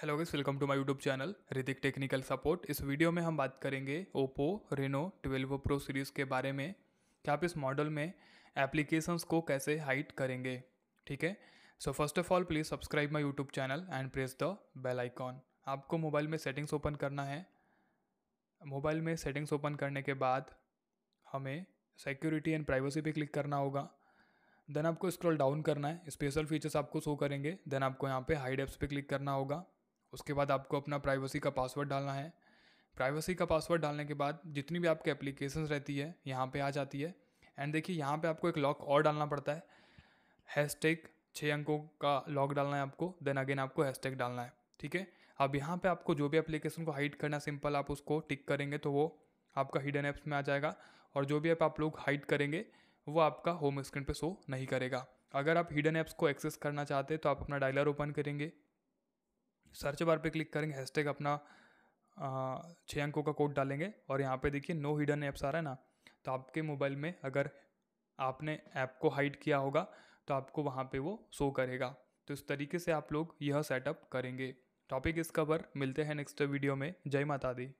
hello guys welcome to my YouTube channel Hrithik technical support इस video में हम बात करेंगे ओप्पो रेनो 12 प्रो सीरीज़ के बारे में कि आप इस मॉडल में एप्लीकेशंस को कैसे हाइड करेंगे ठीक है so first of all please subscribe my YouTube channel and press the bell icon आपको मोबाइल में सेटिंग्स ओपन करना है मोबाइल में सेटिंग्स ओपन करने के बाद हमें सिक्योरिटी एंड प्राइवेसी पर क्लिक करना होगा देन आपको स्क्रॉल डाउन करना है स्पेशल फीचर्स आपको शो करेंगे देन आपको यहाँ पे हाइड एप्स पे क्लिक करना होगा उसके बाद आपको अपना प्राइवेसी का पासवर्ड डालना है प्राइवेसी का पासवर्ड डालने के बाद जितनी भी आपकी एप्लीकेशन रहती है यहाँ पर आ जाती है एंड देखिए यहाँ पर आपको एक लॉक और डालना पड़ता है हैशटैग छः अंकों का लॉक डालना है आपको देन अगेन आपको हैशटैग डालना है ठीक है अब यहाँ पे आपको जो भी एप्लीकेशन को हाइड करना सिंपल आप उसको टिक करेंगे तो वो आपका हिडन ऐप्स में आ जाएगा और जो भी ऐप आप लोग हाइड करेंगे वो आपका होम स्क्रीन पे शो नहीं करेगा अगर आप हिडन ऐप्स को एक्सेस करना चाहते हैं तो आप अपना डायलर ओपन करेंगे सर्च बार पे क्लिक करेंगे हैशटैग अपना छः अंकों का कोड डालेंगे और यहाँ पे देखिए नो हिडन ऐप्स आ रहा है ना तो आपके मोबाइल में अगर आपने ऐप को हाइड किया होगा तो आपको वहाँ पे वो शो करेगा तो इस तरीके से आप लोग यह सेटअप करेंगे टॉपिक इस कवर मिलते हैं नेक्स्ट वीडियो में जय माता दी